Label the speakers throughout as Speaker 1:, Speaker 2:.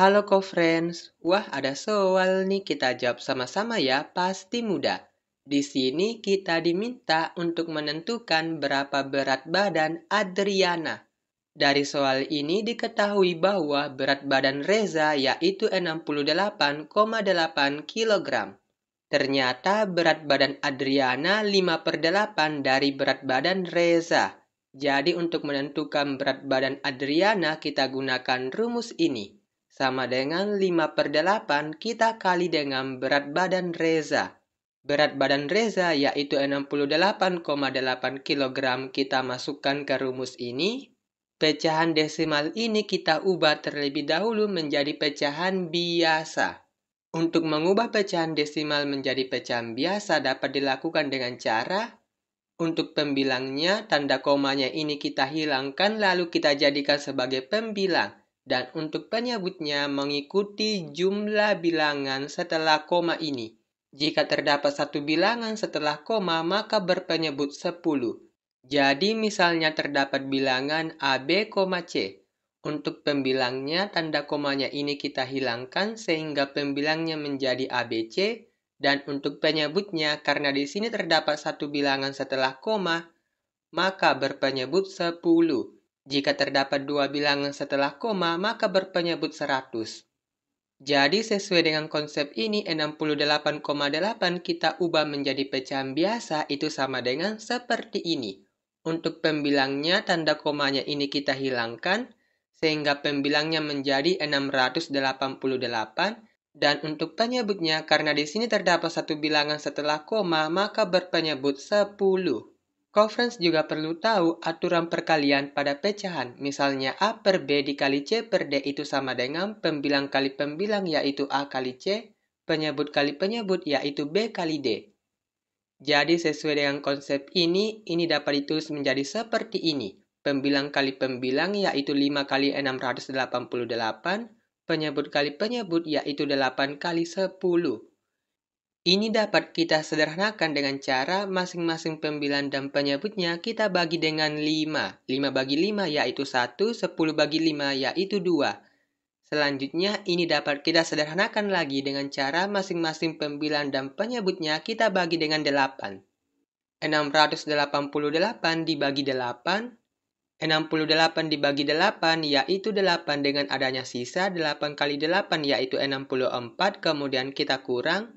Speaker 1: Halo co-friends, wah ada soal nih kita jawab sama-sama ya, pasti mudah. Di sini kita diminta untuk menentukan berapa berat badan Adriana. Dari soal ini diketahui bahwa berat badan Reza yaitu 68,8 kg. Ternyata berat badan Adriana 5 per 8 dari berat badan Reza. Jadi untuk menentukan berat badan Adriana kita gunakan rumus ini sama dengan 5 per 8 kita kali dengan berat badan Reza. Berat badan Reza yaitu 68,8 kg kita masukkan ke rumus ini. Pecahan desimal ini kita ubah terlebih dahulu menjadi pecahan biasa. Untuk mengubah pecahan desimal menjadi pecahan biasa dapat dilakukan dengan cara untuk pembilangnya, tanda komanya ini kita hilangkan lalu kita jadikan sebagai pembilang dan untuk penyebutnya mengikuti jumlah bilangan setelah koma ini. Jika terdapat satu bilangan setelah koma, maka berpenyebut 10. Jadi misalnya terdapat bilangan AB, C. Untuk pembilangnya, tanda komanya ini kita hilangkan sehingga pembilangnya menjadi ABC, dan untuk penyebutnya, karena di sini terdapat satu bilangan setelah koma, maka berpenyebut 10. Jika terdapat dua bilangan setelah koma, maka berpenyebut 100. Jadi sesuai dengan konsep ini, 68,8 kita ubah menjadi pecahan biasa itu sama dengan seperti ini. Untuk pembilangnya, tanda komanya ini kita hilangkan, sehingga pembilangnya menjadi 688, dan untuk penyebutnya, karena di sini terdapat satu bilangan setelah koma, maka berpenyebut 10. Conference juga perlu tahu aturan perkalian pada pecahan, misalnya A per B dikali C per D itu sama dengan pembilang kali pembilang yaitu A kali C, penyebut kali penyebut yaitu B kali D. Jadi sesuai dengan konsep ini, ini dapat ditulis menjadi seperti ini. Pembilang kali pembilang yaitu 5 kali 688, penyebut kali penyebut yaitu 8 kali 10. Ini dapat kita sederhanakan dengan cara masing-masing pembilan dan penyebutnya kita bagi dengan 5. 5 bagi 5 yaitu 1, 10 bagi 5 yaitu 2. Selanjutnya, ini dapat kita sederhanakan lagi dengan cara masing-masing pembilan dan penyebutnya kita bagi dengan 8. 688 dibagi 8, 68 dibagi 8 yaitu 8 dengan adanya sisa 8 kali 8 yaitu 64 kemudian kita kurang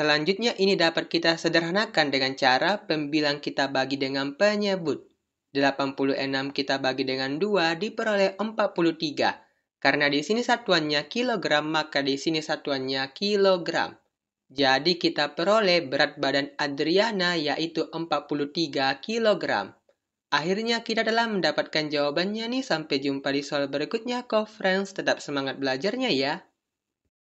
Speaker 1: Selanjutnya ini dapat kita sederhanakan dengan cara pembilang kita bagi dengan penyebut. 86 kita bagi dengan 2 diperoleh 43. Karena di sini satuannya kilogram, maka di sini satuannya kilogram. Jadi kita peroleh berat badan Adriana yaitu 43 kilogram. Akhirnya kita telah mendapatkan jawabannya nih. Sampai jumpa di soal berikutnya. Kok friends tetap semangat belajarnya ya.